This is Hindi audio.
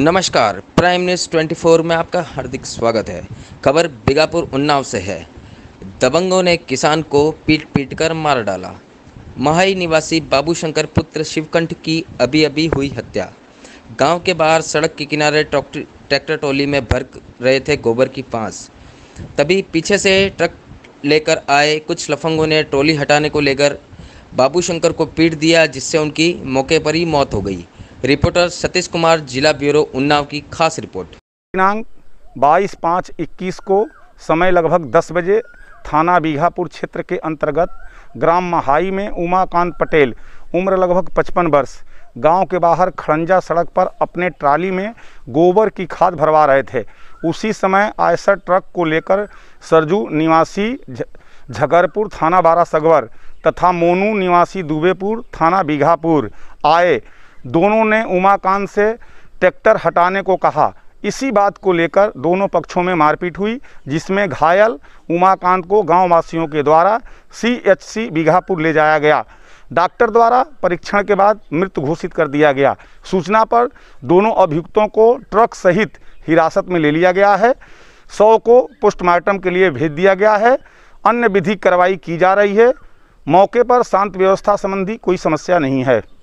नमस्कार प्राइम न्यूज़ 24 में आपका हार्दिक स्वागत है खबर बिगापुर उन्नाव से है दबंगों ने किसान को पीट पीट कर मार डाला महाई निवासी बाबू शंकर पुत्र शिवकंठ की अभी अभी हुई हत्या गांव के बाहर सड़क के किनारे ट्रैक्टर टोली में भर रहे थे गोबर की पांस तभी पीछे से ट्रक लेकर आए कुछ लफंगों ने टोली हटाने को लेकर बाबू शंकर को पीट दिया जिससे उनकी मौके पर ही मौत हो गई रिपोर्टर सतीश कुमार जिला ब्यूरो उन्नाव की खास रिपोर्ट दिनांक बाईस पाँच इक्कीस को समय लगभग दस बजे थाना बीघापुर क्षेत्र के अंतर्गत ग्राम महाई में उमाकांत पटेल उम्र लगभग पचपन वर्ष गांव के बाहर खड़ंजा सड़क पर अपने ट्राली में गोबर की खाद भरवा रहे थे उसी समय आयसर ट्रक को लेकर सरजू निवासी झगरपुर थाना बारा सगवर तथा मोनू निवासी दुबेपुर थाना बीघापुर आए दोनों ने उमाकांत से ट्रैक्टर हटाने को कहा इसी बात को लेकर दोनों पक्षों में मारपीट हुई जिसमें घायल उमाकांत को गाँव वासियों के द्वारा सी बीघापुर ले जाया गया डॉक्टर द्वारा परीक्षण के बाद मृत घोषित कर दिया गया सूचना पर दोनों अभियुक्तों को ट्रक सहित हिरासत में ले लिया गया है शव को पोस्टमार्टम के लिए भेज दिया गया है अन्य विधिक कार्रवाई की जा रही है मौके पर शांत व्यवस्था संबंधी कोई समस्या नहीं है